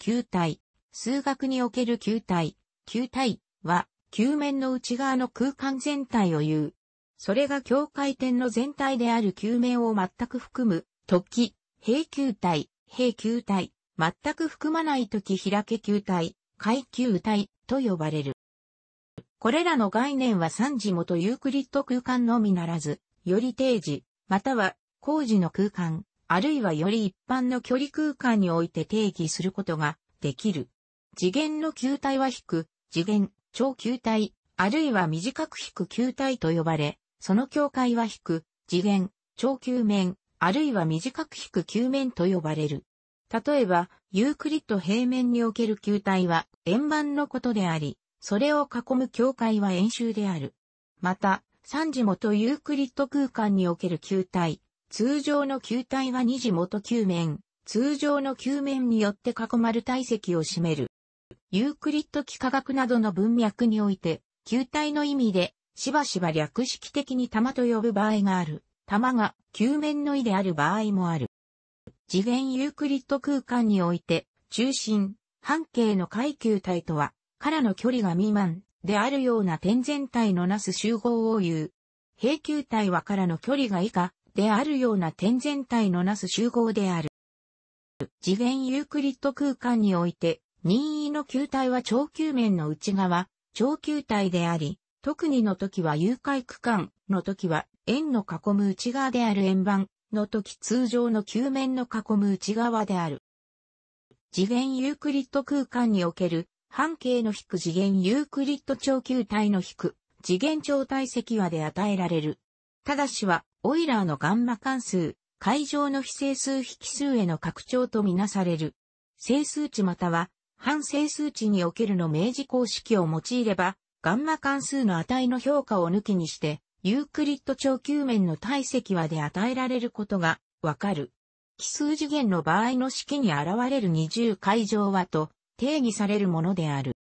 球体、数学における球体、球体は、球面の内側の空間全体を言う。それが境界点の全体である球面を全く含む、時、平球体、平球体、全く含まない時開け球体、階球体と呼ばれる。これらの概念は三次元ユークリッド空間のみならず、より定時、または工事の空間、あるいはより一般の距離空間において定義することができる。次元の球体は引く、次元、超球体、あるいは短く引く球体と呼ばれ、その境界は引く、次元、超球面、あるいは短く引く球面と呼ばれる。例えば、ユークリッド平面における球体は円盤のことであり、それを囲む境界は円周である。また、三次元ユークリッド空間における球体、通常の球体は二次元球面、通常の球面によって囲まる体積を占める。ユークリッド幾何学などの文脈において、球体の意味で、しばしば略式的に玉と呼ぶ場合がある。玉が球面の意である場合もある。次元ユークリッド空間において、中心、半径の階球体とは、からの距離が未満であるような点全体のなす集合を言う。平球体はからの距離が以下、であるような点全体のなす集合である。次元ユークリッド空間において、任意の球体は超球面の内側、超球体であり、特にの時は誘拐区間の時は円の囲む内側である円盤の時通常の球面の囲む内側である。次元ユークリッド空間における半径の引く次元ユークリッド超球体の引く次元超体積和で与えられる。ただしはオイラーのガンマ関数、会場の非整数引数への拡張とみなされる。整数値または、反整数値におけるの明示公式を用いれば、ガンマ関数の値の評価を抜きにして、ユークリッド超球面の体積和で与えられることがわかる。奇数次元の場合の式に現れる二重解乗和と定義されるものである。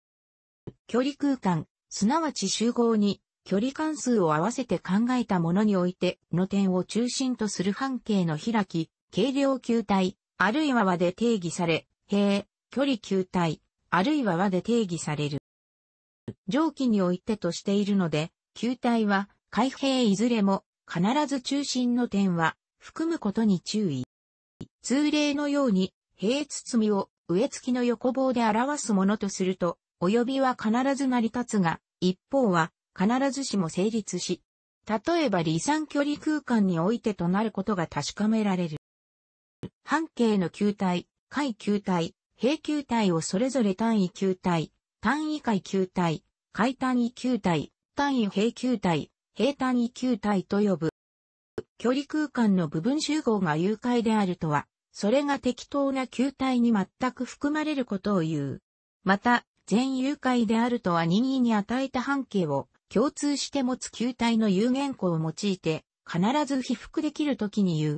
距離空間、すなわち集合に距離関数を合わせて考えたものにおいての点を中心とする半径の開き、軽量球体、あるいは和で定義され、平、距離球体、あるいは和で定義される。上記においてとしているので、球体は、開閉いずれも、必ず中心の点は、含むことに注意。通例のように、平包みを植え付きの横棒で表すものとすると、及びは必ず成り立つが、一方は必ずしも成立し、例えば離散距離空間においてとなることが確かめられる。半径の球体、解球体、平球体をそれぞれ単位球体、単位解球体、解単位球体、単位平球体、平単位球体と呼ぶ。距離空間の部分集合が誘拐であるとは、それが適当な球体に全く含まれることを言う。また、全誘拐であるとは任意に与えた半径を共通して持つ球体の有限項を用いて、必ず被覆できるときに言う。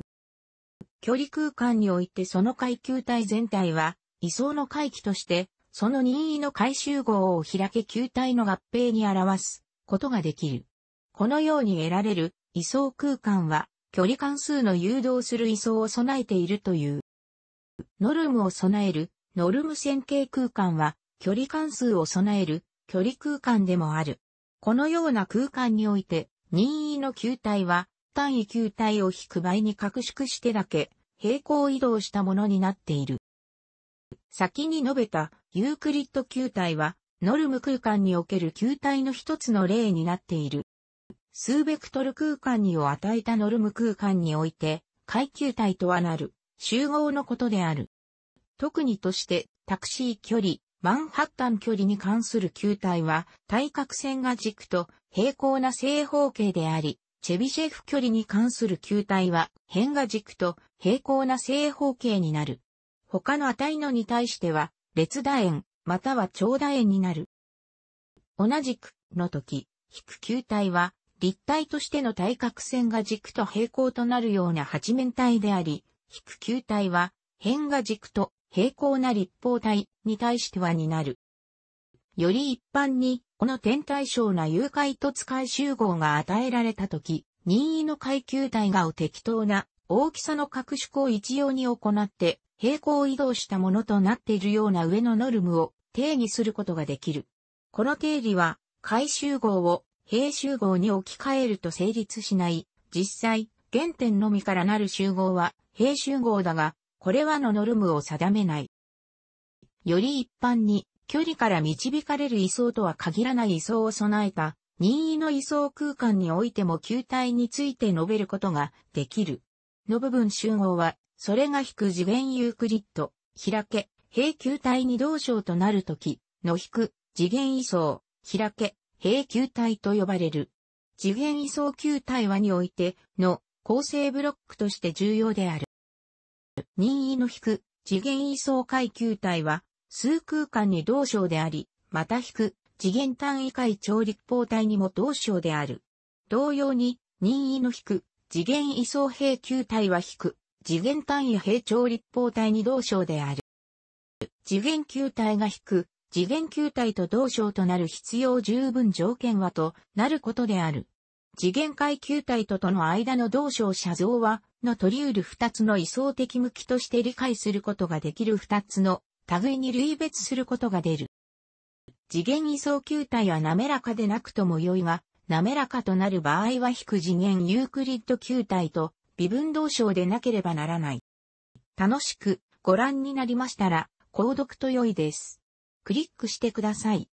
距離空間においてその階球体全体は、位相の回帰として、その任意の回集合を開け球体の合併に表すことができる。このように得られる位相空間は、距離関数の誘導する位相を備えているという。ノルムを備える、ノルム線形空間は、距離関数を備える、距離空間でもある。このような空間において、任意の球体は、単位球体を引く場合に拡縮してだけ、平行移動したものになっている。先に述べた、ユークリッド球体は、ノルム空間における球体の一つの例になっている。数ベクトル空間にを与えたノルム空間において、階球体とはなる、集合のことである。特にとして、タクシー距離、マンハッタン距離に関する球体は、対角線が軸と平行な正方形であり、チェビシェフ距離に関する球体は、辺が軸と平行な正方形になる。他の値のに対しては、列楕円、または長楕円になる。同じく、の時、引く球体は、立体としての対角線が軸と平行となるような八面体であり、引く球体は、辺が軸と平行な立方体に対してはになる。より一般に、この天体小な誘拐突回集合が与えられたとき、任意の階級体がを適当な大きさの各縮を一様に行って平行移動したものとなっているような上のノルムを定義することができる。この定理は、回集合を平集合に置き換えると成立しない。実際、原点のみからなる集合は平集合だが、これはのノルムを定めない。より一般に、距離から導かれる位相とは限らない位相を備えた、任意の位相空間においても球体について述べることができる。の部分集合は、それが引く次元ユークリッド、開け、平球体に同章となるとき、の引く次元位相、開け、平球体と呼ばれる。次元位相球体はにおいて、の構成ブロックとして重要である。任意の引く次元位相階級体は、数空間に同章であり、また引く次元単位階超立方体にも同章である。同様に、任意の引く次元位相平球体は引く次元単位平超立方体に同章である。次元球体が引く次元球体と同章となる必要十分条件はとなることである。次元階級体ととの間の同章写像はの取り得る二つの位相的向きとして理解することができる二つの類に類別することが出る。次元位相球体は滑らかでなくとも良いが、滑らかとなる場合は低次元ユークリッド球体と微分同称でなければならない。楽しくご覧になりましたら、購読と良いです。クリックしてください。